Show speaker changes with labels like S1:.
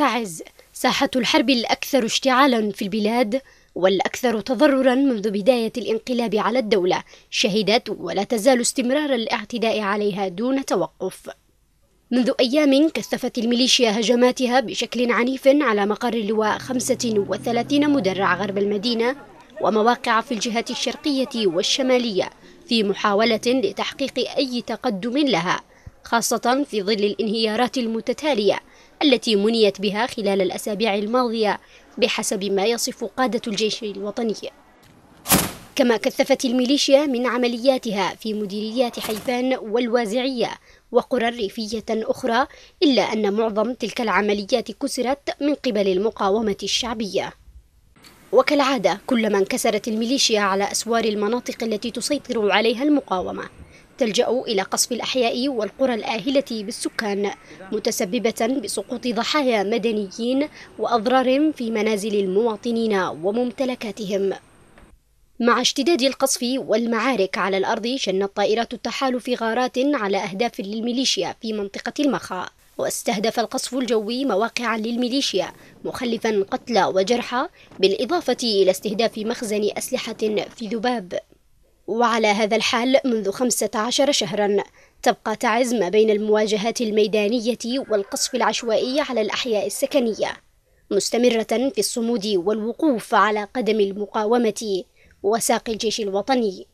S1: تعز ساحة الحرب الأكثر اشتعالا في البلاد والأكثر تضررا منذ بداية الانقلاب على الدولة شهدت ولا تزال استمرار الاعتداء عليها دون توقف منذ أيام كثفت الميليشيا هجماتها بشكل عنيف على مقر اللواء 35 مدرع غرب المدينة ومواقع في الجهات الشرقية والشمالية في محاولة لتحقيق أي تقدم لها خاصة في ظل الانهيارات المتتالية التي منيت بها خلال الأسابيع الماضية بحسب ما يصف قادة الجيش الوطني كما كثفت الميليشيا من عملياتها في مديريات حيفان والوازعية وقرى ريفية أخرى إلا أن معظم تلك العمليات كسرت من قبل المقاومة الشعبية وكالعادة كلما انكسرت الميليشيا على أسوار المناطق التي تسيطر عليها المقاومة تلجأ إلى قصف الأحياء والقرى الآهلة بالسكان متسببة بسقوط ضحايا مدنيين وأضرار في منازل المواطنين وممتلكاتهم مع اشتداد القصف والمعارك على الأرض شنت طائرات التحالف غارات على أهداف للميليشيا في منطقة المخا واستهدف القصف الجوي مواقع للميليشيا مخلفا قتلى وجرحى بالإضافة إلى استهداف مخزن أسلحة في ذباب وعلى هذا الحال منذ 15 شهرا تبقى تعز ما بين المواجهات الميدانية والقصف العشوائي على الأحياء السكنية مستمرة في الصمود والوقوف على قدم المقاومة وساق الجيش الوطني